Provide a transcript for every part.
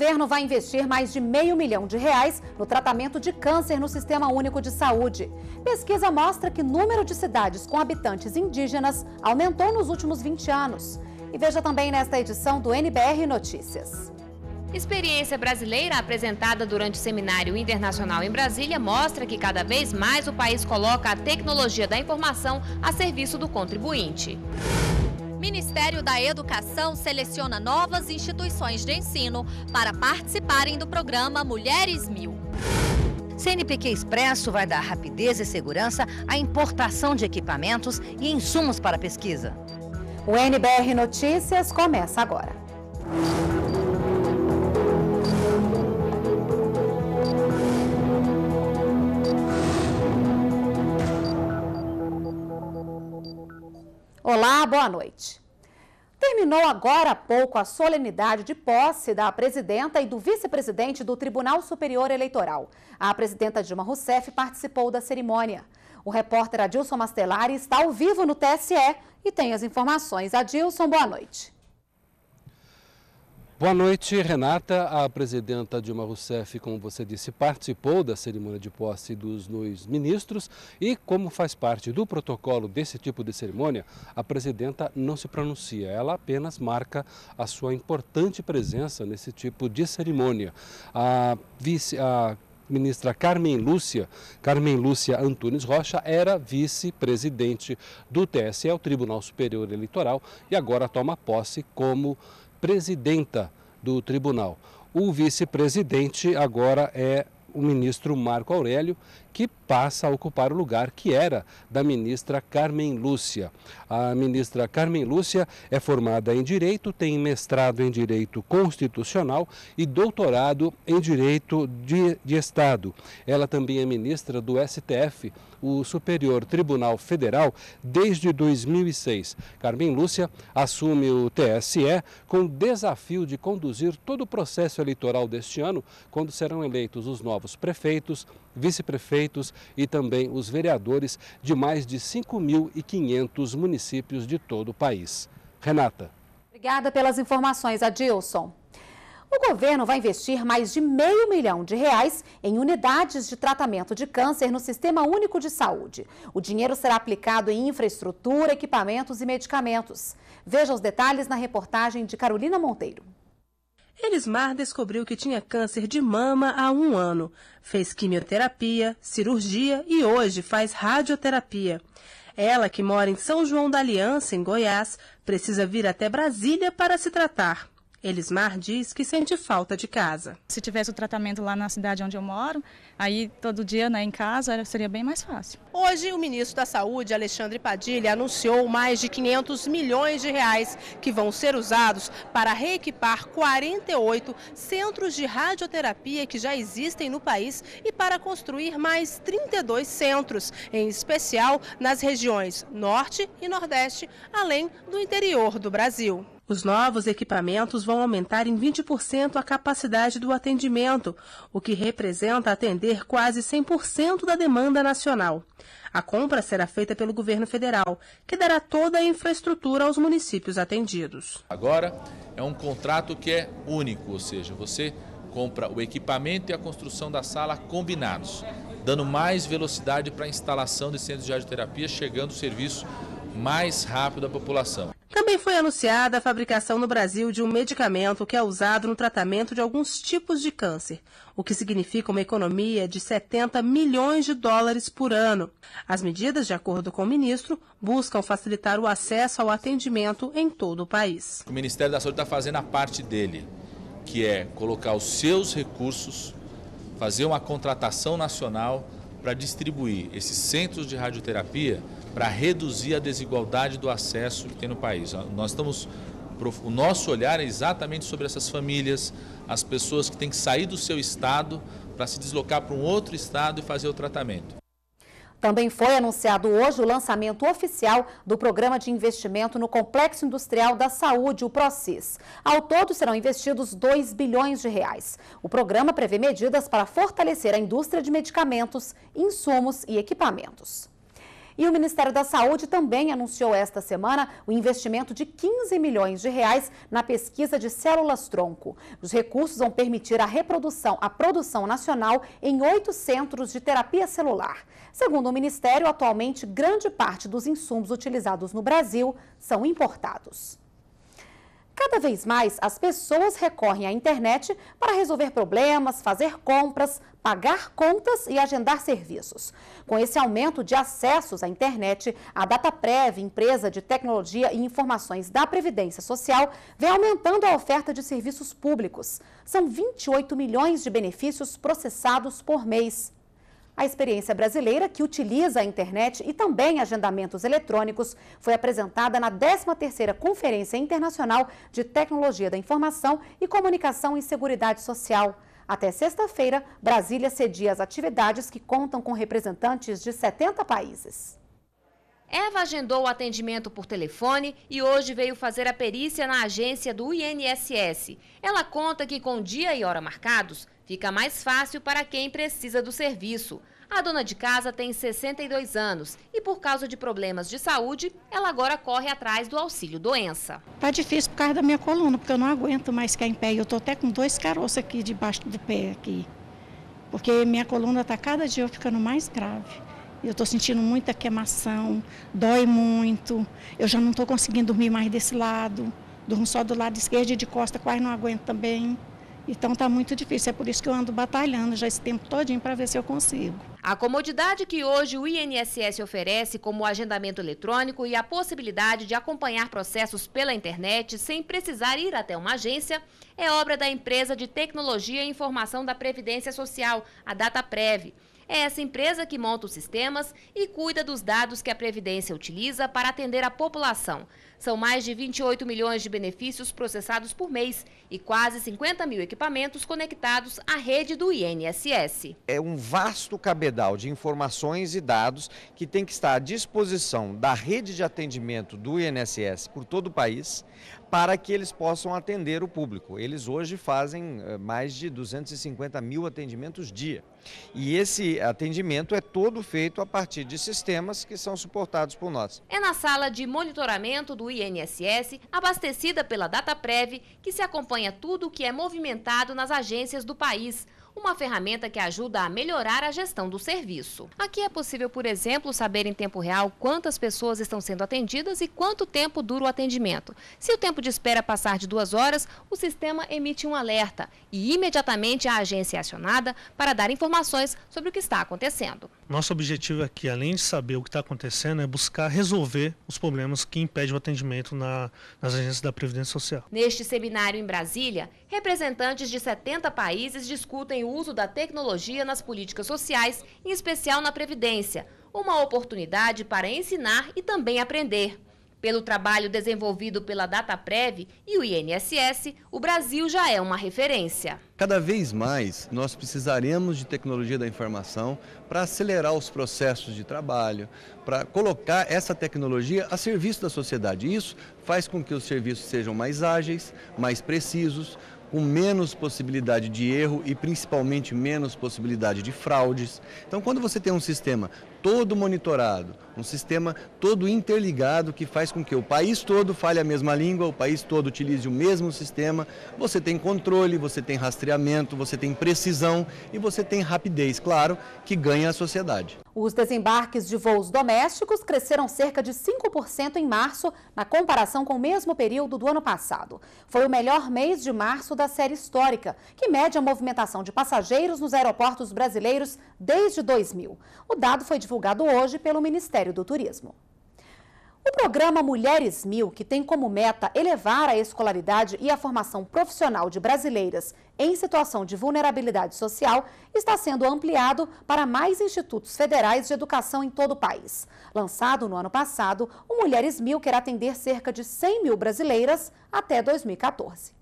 governo vai investir mais de meio milhão de reais no tratamento de câncer no Sistema Único de Saúde. Pesquisa mostra que o número de cidades com habitantes indígenas aumentou nos últimos 20 anos. E veja também nesta edição do NBR Notícias. Experiência brasileira apresentada durante o seminário internacional em Brasília mostra que cada vez mais o país coloca a tecnologia da informação a serviço do contribuinte. Ministério da Educação seleciona novas instituições de ensino para participarem do programa Mulheres Mil. CNPq Expresso vai dar rapidez e segurança à importação de equipamentos e insumos para pesquisa. O NBR Notícias começa agora. Olá, boa noite. Terminou agora há pouco a solenidade de posse da presidenta e do vice-presidente do Tribunal Superior Eleitoral. A presidenta Dilma Rousseff participou da cerimônia. O repórter Adilson Mastelari está ao vivo no TSE e tem as informações. Adilson, boa noite. Boa noite, Renata. A presidenta Dilma Rousseff, como você disse, participou da cerimônia de posse dos dois ministros e, como faz parte do protocolo desse tipo de cerimônia, a presidenta não se pronuncia. Ela apenas marca a sua importante presença nesse tipo de cerimônia. A vice. A ministra Carmen Lúcia, Carmen Lúcia Antunes Rocha, era vice-presidente do TSE, o Tribunal Superior Eleitoral, e agora toma posse como presidenta do tribunal. O vice-presidente agora é o ministro Marco Aurélio, que passa a ocupar o lugar que era da ministra Carmen Lúcia. A ministra Carmen Lúcia é formada em Direito, tem mestrado em Direito Constitucional e doutorado em Direito de, de Estado. Ela também é ministra do STF, o Superior Tribunal Federal, desde 2006. Carmen Lúcia assume o TSE com o desafio de conduzir todo o processo eleitoral deste ano, quando serão eleitos os novos prefeitos, vice-prefeitos prefeitos e também os vereadores de mais de 5.500 municípios de todo o país. Renata. Obrigada pelas informações, Adilson. O governo vai investir mais de meio milhão de reais em unidades de tratamento de câncer no Sistema Único de Saúde. O dinheiro será aplicado em infraestrutura, equipamentos e medicamentos. Veja os detalhes na reportagem de Carolina Monteiro. Elismar descobriu que tinha câncer de mama há um ano. Fez quimioterapia, cirurgia e hoje faz radioterapia. Ela, que mora em São João da Aliança, em Goiás, precisa vir até Brasília para se tratar. Elismar diz que sente falta de casa. Se tivesse o tratamento lá na cidade onde eu moro, aí todo dia né, em casa seria bem mais fácil. Hoje, o ministro da Saúde, Alexandre Padilha, anunciou mais de 500 milhões de reais que vão ser usados para reequipar 48 centros de radioterapia que já existem no país e para construir mais 32 centros, em especial nas regiões Norte e Nordeste, além do interior do Brasil. Os novos equipamentos vão aumentar em 20% a capacidade do atendimento, o que representa atender quase 100% da demanda nacional. A compra será feita pelo governo federal, que dará toda a infraestrutura aos municípios atendidos. Agora é um contrato que é único, ou seja, você compra o equipamento e a construção da sala combinados, dando mais velocidade para a instalação de centros de radioterapia, chegando o serviço mais rápido à população. Também foi anunciada a fabricação no Brasil de um medicamento que é usado no tratamento de alguns tipos de câncer, o que significa uma economia de 70 milhões de dólares por ano. As medidas, de acordo com o ministro, buscam facilitar o acesso ao atendimento em todo o país. O Ministério da Saúde está fazendo a parte dele, que é colocar os seus recursos, fazer uma contratação nacional para distribuir esses centros de radioterapia para reduzir a desigualdade do acesso que tem no país. Nós estamos o nosso olhar é exatamente sobre essas famílias, as pessoas que têm que sair do seu estado para se deslocar para um outro estado e fazer o tratamento. Também foi anunciado hoje o lançamento oficial do Programa de Investimento no Complexo Industrial da Saúde, o PROCIS. Ao todo serão investidos 2 bilhões de reais. O programa prevê medidas para fortalecer a indústria de medicamentos, insumos e equipamentos. E o Ministério da Saúde também anunciou esta semana o investimento de 15 milhões de reais na pesquisa de células-tronco. Os recursos vão permitir a reprodução, a produção nacional em oito centros de terapia celular. Segundo o Ministério, atualmente grande parte dos insumos utilizados no Brasil são importados. Cada vez mais as pessoas recorrem à internet para resolver problemas, fazer compras, pagar contas e agendar serviços. Com esse aumento de acessos à internet, a Dataprev, empresa de tecnologia e informações da Previdência Social, vem aumentando a oferta de serviços públicos. São 28 milhões de benefícios processados por mês. A experiência brasileira, que utiliza a internet e também agendamentos eletrônicos, foi apresentada na 13ª Conferência Internacional de Tecnologia da Informação e Comunicação e Seguridade Social. Até sexta-feira, Brasília cedia as atividades que contam com representantes de 70 países. Eva agendou o atendimento por telefone e hoje veio fazer a perícia na agência do INSS. Ela conta que com dia e hora marcados, fica mais fácil para quem precisa do serviço. A dona de casa tem 62 anos e por causa de problemas de saúde, ela agora corre atrás do auxílio doença. Tá difícil por causa da minha coluna, porque eu não aguento mais ficar em pé. Eu tô até com dois caroços aqui debaixo do pé aqui. Porque minha coluna tá cada dia ficando mais grave. Eu estou sentindo muita queimação, dói muito. Eu já não estou conseguindo dormir mais desse lado. Durmo só do lado esquerdo e de costa, quase não aguento também. Então está muito difícil, é por isso que eu ando batalhando já esse tempo todinho para ver se eu consigo. A comodidade que hoje o INSS oferece, como o agendamento eletrônico e a possibilidade de acompanhar processos pela internet sem precisar ir até uma agência, é obra da empresa de tecnologia e informação da Previdência Social, a DataPrev. É essa empresa que monta os sistemas e cuida dos dados que a Previdência utiliza para atender a população. São mais de 28 milhões de benefícios processados por mês e quase 50 mil equipamentos conectados à rede do INSS. É um vasto cabedal de informações e dados que tem que estar à disposição da rede de atendimento do INSS por todo o país, para que eles possam atender o público. Eles hoje fazem eh, mais de 250 mil atendimentos dia. E esse atendimento é todo feito a partir de sistemas que são suportados por nós. É na sala de monitoramento do INSS, abastecida pela DataPrev, que se acompanha tudo o que é movimentado nas agências do país uma ferramenta que ajuda a melhorar a gestão do serviço. Aqui é possível, por exemplo, saber em tempo real quantas pessoas estão sendo atendidas e quanto tempo dura o atendimento. Se o tempo de espera passar de duas horas, o sistema emite um alerta e imediatamente a agência é acionada para dar informações sobre o que está acontecendo. Nosso objetivo aqui, além de saber o que está acontecendo, é buscar resolver os problemas que impedem o atendimento na, nas agências da Previdência Social. Neste seminário em Brasília, representantes de 70 países discutem fazem uso da tecnologia nas políticas sociais, em especial na Previdência. Uma oportunidade para ensinar e também aprender. Pelo trabalho desenvolvido pela DataPrev e o INSS, o Brasil já é uma referência. Cada vez mais nós precisaremos de tecnologia da informação para acelerar os processos de trabalho, para colocar essa tecnologia a serviço da sociedade. Isso faz com que os serviços sejam mais ágeis, mais precisos, com menos possibilidade de erro e principalmente menos possibilidade de fraudes. Então, quando você tem um sistema todo monitorado, um sistema todo interligado que faz com que o país todo fale a mesma língua, o país todo utilize o mesmo sistema. Você tem controle, você tem rastreamento, você tem precisão e você tem rapidez, claro, que ganha a sociedade. Os desembarques de voos domésticos cresceram cerca de 5% em março, na comparação com o mesmo período do ano passado. Foi o melhor mês de março da série histórica, que mede a movimentação de passageiros nos aeroportos brasileiros desde 2000. O dado foi de divulgado hoje pelo Ministério do Turismo. O programa Mulheres Mil, que tem como meta elevar a escolaridade e a formação profissional de brasileiras em situação de vulnerabilidade social, está sendo ampliado para mais institutos federais de educação em todo o país. Lançado no ano passado, o Mulheres Mil quer atender cerca de 100 mil brasileiras até 2014.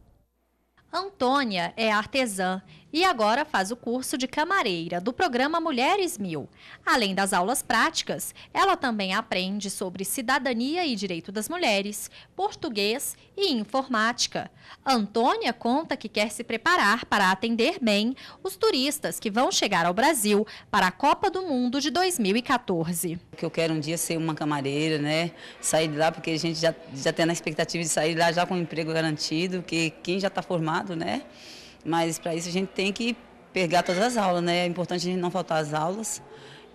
Antônia é artesã e agora faz o curso de camareira do programa Mulheres Mil. Além das aulas práticas, ela também aprende sobre cidadania e direito das mulheres, português e informática. Antônia conta que quer se preparar para atender bem os turistas que vão chegar ao Brasil para a Copa do Mundo de 2014. Que eu quero um dia ser uma camareira, né? Sair de lá porque a gente já já tem a expectativa de sair de lá já com um emprego garantido, que quem já está formado, né? Mas para isso a gente tem que pegar todas as aulas, né? É importante a gente não faltar às aulas.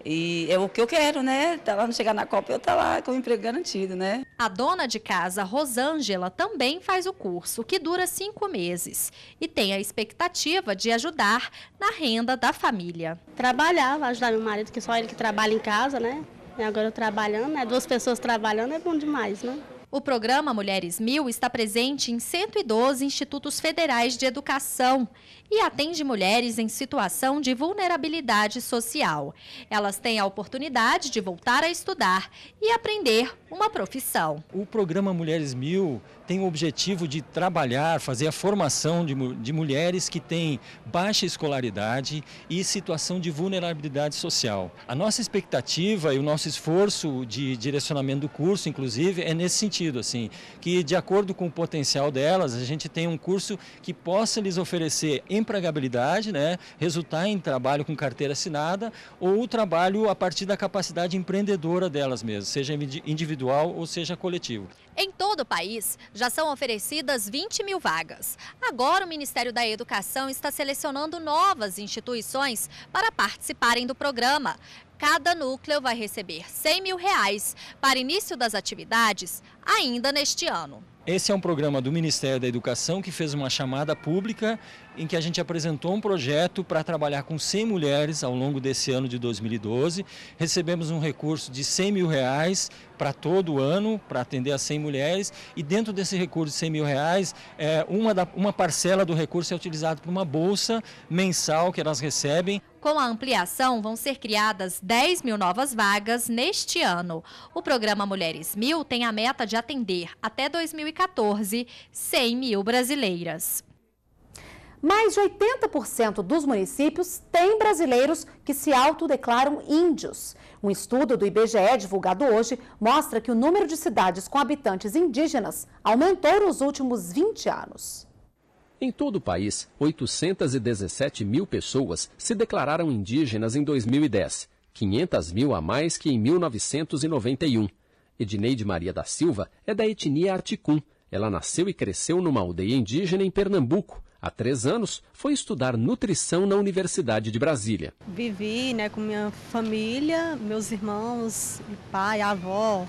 E é o que eu quero, né? Tá lá, não chegar na Copa, eu tá lá com o emprego garantido, né? A dona de casa, Rosângela, também faz o curso, que dura cinco meses. E tem a expectativa de ajudar na renda da família. Trabalhar, ajudar meu marido, que só ele que trabalha em casa, né? E agora eu trabalhando, né? Duas pessoas trabalhando é bom demais, né? O programa Mulheres Mil está presente em 112 institutos federais de educação e atende mulheres em situação de vulnerabilidade social. Elas têm a oportunidade de voltar a estudar e aprender uma profissão. O programa Mulheres Mil tem o objetivo de trabalhar, fazer a formação de, de mulheres que têm baixa escolaridade e situação de vulnerabilidade social. A nossa expectativa e o nosso esforço de direcionamento do curso, inclusive, é nesse sentido, assim, que de acordo com o potencial delas, a gente tem um curso que possa lhes oferecer empregabilidade, né, resultar em trabalho com carteira assinada ou trabalho a partir da capacidade empreendedora delas mesmas, seja individual ou seja coletivo. Em todo o país, já são oferecidas 20 mil vagas. Agora, o Ministério da Educação está selecionando novas instituições para participarem do programa. Cada núcleo vai receber 100 mil reais para início das atividades ainda neste ano. Esse é um programa do Ministério da Educação que fez uma chamada pública em que a gente apresentou um projeto para trabalhar com 100 mulheres ao longo desse ano de 2012. Recebemos um recurso de 100 mil reais para todo ano, para atender a 100 mulheres. E dentro desse recurso de 100 mil reais, é, uma, uma parcela do recurso é utilizada para uma bolsa mensal que elas recebem. Com a ampliação, vão ser criadas 10 mil novas vagas neste ano. O programa Mulheres Mil tem a meta de de atender até 2014 100 mil brasileiras. Mais de 80% dos municípios têm brasileiros que se autodeclaram índios. Um estudo do IBGE divulgado hoje mostra que o número de cidades com habitantes indígenas aumentou nos últimos 20 anos. Em todo o país, 817 mil pessoas se declararam indígenas em 2010, 500 mil a mais que em 1991. Edneide Maria da Silva é da etnia Articum. Ela nasceu e cresceu numa aldeia indígena em Pernambuco. Há três anos, foi estudar nutrição na Universidade de Brasília. Vivi né, com minha família, meus irmãos, pai, avó,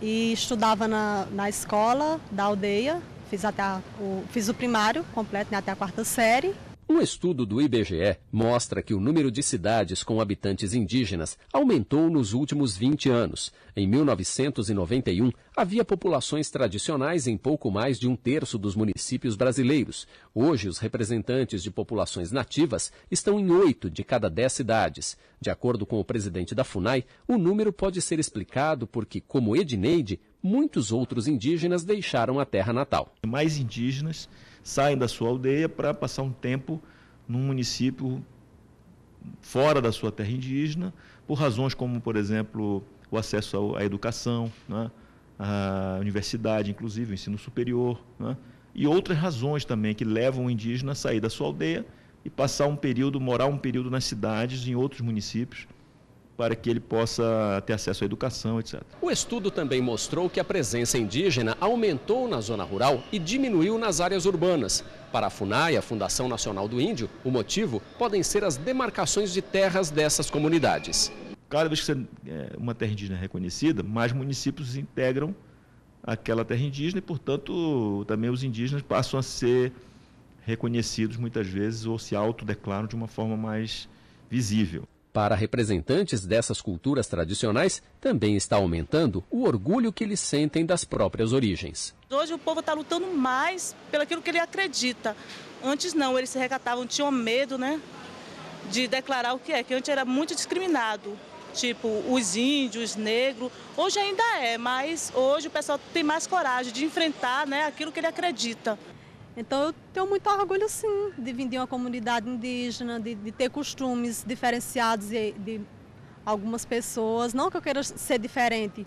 e estudava na, na escola da aldeia. Fiz, até a, o, fiz o primário completo, né, até a quarta série. Um estudo do IBGE mostra que o número de cidades com habitantes indígenas aumentou nos últimos 20 anos. Em 1991, havia populações tradicionais em pouco mais de um terço dos municípios brasileiros. Hoje, os representantes de populações nativas estão em oito de cada dez cidades. De acordo com o presidente da FUNAI, o número pode ser explicado porque, como Edneide, muitos outros indígenas deixaram a terra natal. Mais indígenas saem da sua aldeia para passar um tempo num município fora da sua terra indígena, por razões como, por exemplo, o acesso à educação, né? à universidade, inclusive, o ensino superior, né? e outras razões também que levam o indígena a sair da sua aldeia e passar um período, morar um período nas cidades, em outros municípios, para que ele possa ter acesso à educação, etc. O estudo também mostrou que a presença indígena aumentou na zona rural e diminuiu nas áreas urbanas. Para a FUNAI, a Fundação Nacional do Índio, o motivo podem ser as demarcações de terras dessas comunidades. Cada vez que é, uma terra indígena é reconhecida, mais municípios integram aquela terra indígena e, portanto, também os indígenas passam a ser reconhecidos muitas vezes ou se autodeclaram de uma forma mais visível. Para representantes dessas culturas tradicionais, também está aumentando o orgulho que eles sentem das próprias origens. Hoje o povo está lutando mais pelo que ele acredita. Antes não, eles se recatavam, tinham medo, né? De declarar o que é, que antes era muito discriminado tipo os índios, negros. Hoje ainda é, mas hoje o pessoal tem mais coragem de enfrentar né, aquilo que ele acredita. Então eu tenho muito orgulho sim de vir de uma comunidade indígena, de, de ter costumes diferenciados de, de, algumas pessoas. Não que eu queira ser diferente,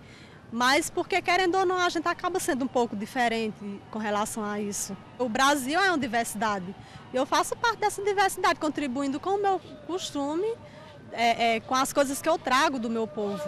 mas porque querendo ou não a gente acaba sendo um pouco diferente com relação a isso. O Brasil é uma diversidade. Eu faço parte dessa diversidade, contribuindo com o meu costume, é, é, com as coisas que eu trago do meu povo.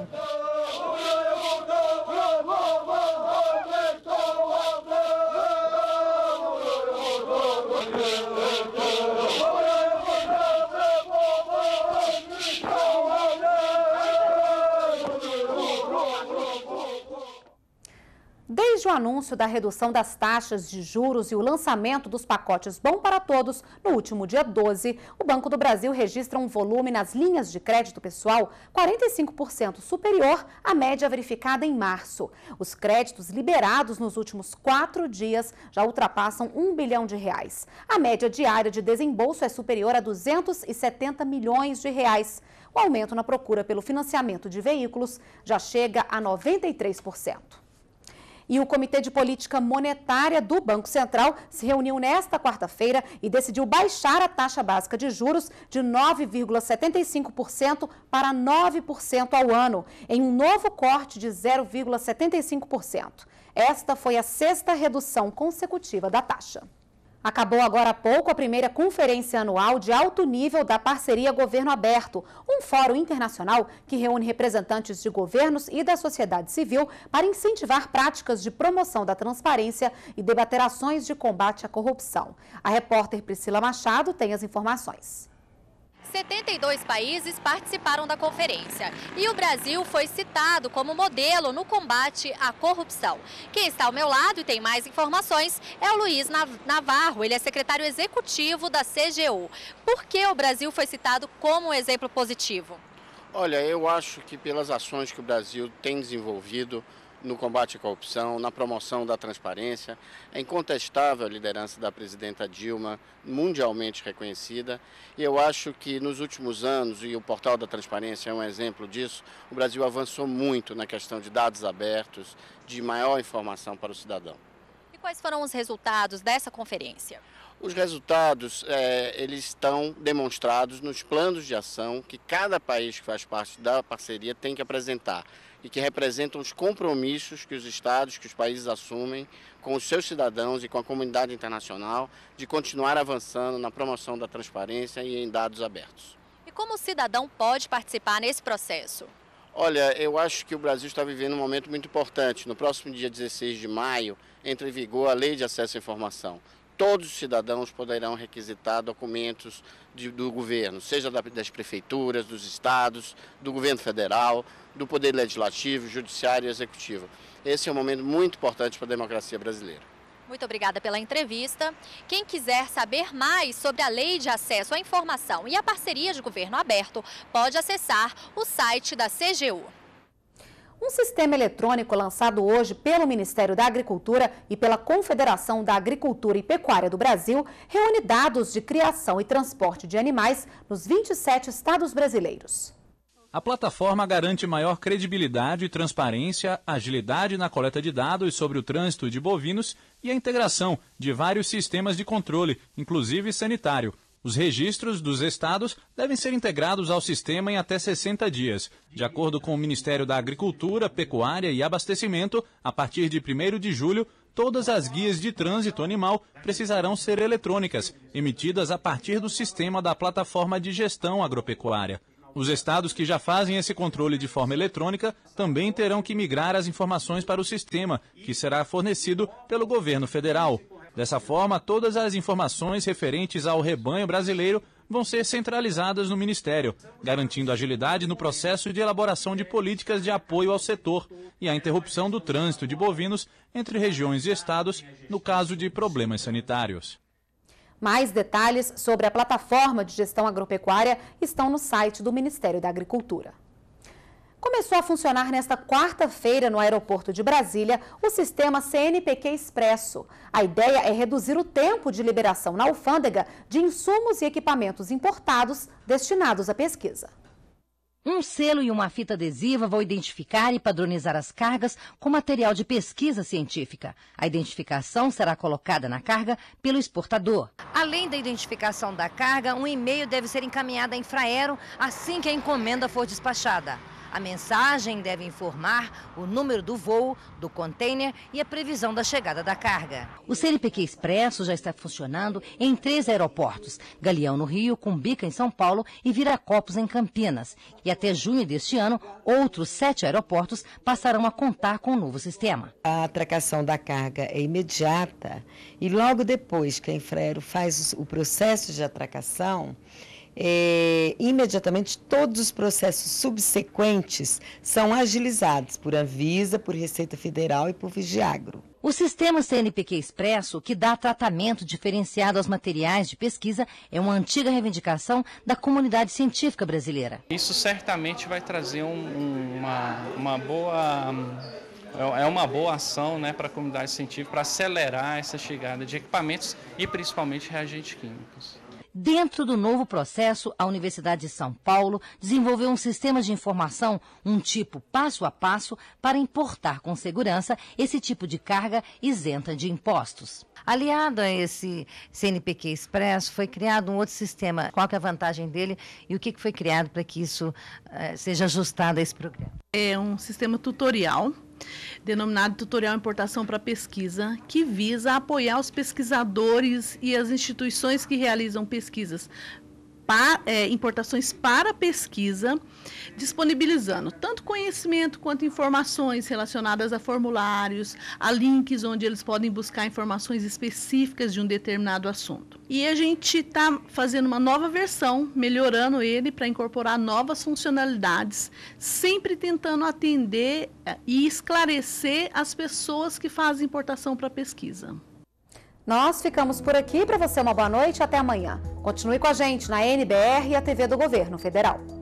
o anúncio da redução das taxas de juros e o lançamento dos pacotes Bom para Todos, no último dia 12, o Banco do Brasil registra um volume nas linhas de crédito pessoal 45% superior à média verificada em março. Os créditos liberados nos últimos quatro dias já ultrapassam um bilhão de reais. A média diária de desembolso é superior a 270 milhões de reais. O aumento na procura pelo financiamento de veículos já chega a 93%. E o Comitê de Política Monetária do Banco Central se reuniu nesta quarta-feira e decidiu baixar a taxa básica de juros de 9,75% para 9% ao ano, em um novo corte de 0,75%. Esta foi a sexta redução consecutiva da taxa. Acabou agora há pouco a primeira conferência anual de alto nível da parceria Governo Aberto, um fórum internacional que reúne representantes de governos e da sociedade civil para incentivar práticas de promoção da transparência e debater ações de combate à corrupção. A repórter Priscila Machado tem as informações. 72 países participaram da conferência e o Brasil foi citado como modelo no combate à corrupção. Quem está ao meu lado e tem mais informações é o Luiz Navarro, ele é secretário executivo da CGU. Por que o Brasil foi citado como um exemplo positivo? Olha, eu acho que pelas ações que o Brasil tem desenvolvido no combate à corrupção, na promoção da transparência. É incontestável a liderança da presidenta Dilma, mundialmente reconhecida, e eu acho que nos últimos anos, e o Portal da Transparência é um exemplo disso, o Brasil avançou muito na questão de dados abertos, de maior informação para o cidadão. E quais foram os resultados dessa conferência? Os resultados é, eles estão demonstrados nos planos de ação que cada país que faz parte da parceria tem que apresentar e que representam os compromissos que os estados, que os países assumem com os seus cidadãos e com a comunidade internacional de continuar avançando na promoção da transparência e em dados abertos. E como o cidadão pode participar nesse processo? Olha, eu acho que o Brasil está vivendo um momento muito importante. No próximo dia 16 de maio, entra em vigor a Lei de Acesso à Informação todos os cidadãos poderão requisitar documentos de, do governo, seja das prefeituras, dos estados, do governo federal, do poder legislativo, judiciário e executivo. Esse é um momento muito importante para a democracia brasileira. Muito obrigada pela entrevista. Quem quiser saber mais sobre a Lei de Acesso à Informação e a parceria de governo aberto, pode acessar o site da CGU. Um sistema eletrônico lançado hoje pelo Ministério da Agricultura e pela Confederação da Agricultura e Pecuária do Brasil reúne dados de criação e transporte de animais nos 27 estados brasileiros. A plataforma garante maior credibilidade, transparência, agilidade na coleta de dados sobre o trânsito de bovinos e a integração de vários sistemas de controle, inclusive sanitário. Os registros dos estados devem ser integrados ao sistema em até 60 dias. De acordo com o Ministério da Agricultura, Pecuária e Abastecimento, a partir de 1 de julho, todas as guias de trânsito animal precisarão ser eletrônicas, emitidas a partir do sistema da plataforma de gestão agropecuária. Os estados que já fazem esse controle de forma eletrônica também terão que migrar as informações para o sistema, que será fornecido pelo governo federal. Dessa forma, todas as informações referentes ao rebanho brasileiro vão ser centralizadas no Ministério, garantindo agilidade no processo de elaboração de políticas de apoio ao setor e a interrupção do trânsito de bovinos entre regiões e estados no caso de problemas sanitários. Mais detalhes sobre a plataforma de gestão agropecuária estão no site do Ministério da Agricultura. Começou a funcionar nesta quarta-feira no aeroporto de Brasília o sistema CNPq Expresso. A ideia é reduzir o tempo de liberação na alfândega de insumos e equipamentos importados destinados à pesquisa. Um selo e uma fita adesiva vão identificar e padronizar as cargas com material de pesquisa científica. A identificação será colocada na carga pelo exportador. Além da identificação da carga, um e-mail deve ser encaminhado à Infraero assim que a encomenda for despachada. A mensagem deve informar o número do voo, do container e a previsão da chegada da carga. O CNPq Expresso já está funcionando em três aeroportos: Galeão, no Rio, Cumbica, em São Paulo e Viracopos, em Campinas. E até junho deste ano, outros sete aeroportos passarão a contar com o novo sistema. A atracação da carga é imediata e logo depois que a Infraero faz o processo de atracação, é, imediatamente todos os processos subsequentes são agilizados por Anvisa, por Receita Federal e por Vigiagro. O sistema CNPq Expresso, que dá tratamento diferenciado aos materiais de pesquisa, é uma antiga reivindicação da comunidade científica brasileira. Isso certamente vai trazer um, uma, uma boa é uma boa ação né, para a comunidade científica para acelerar essa chegada de equipamentos e principalmente reagentes químicos. Dentro do novo processo, a Universidade de São Paulo desenvolveu um sistema de informação, um tipo passo a passo, para importar com segurança esse tipo de carga isenta de impostos. Aliado a esse CNPq Expresso, foi criado um outro sistema. Qual é a vantagem dele e o que foi criado para que isso eh, seja ajustado a esse programa? É um sistema tutorial denominado Tutorial Importação para Pesquisa, que visa apoiar os pesquisadores e as instituições que realizam pesquisas pa, é, importações para pesquisa, disponibilizando tanto conhecimento quanto informações relacionadas a formulários, a links onde eles podem buscar informações específicas de um determinado assunto. E a gente está fazendo uma nova versão, melhorando ele para incorporar novas funcionalidades, sempre tentando atender é, e esclarecer as pessoas que fazem importação para pesquisa. Nós ficamos por aqui. Para você, uma boa noite e até amanhã. Continue com a gente na NBR e a TV do Governo Federal.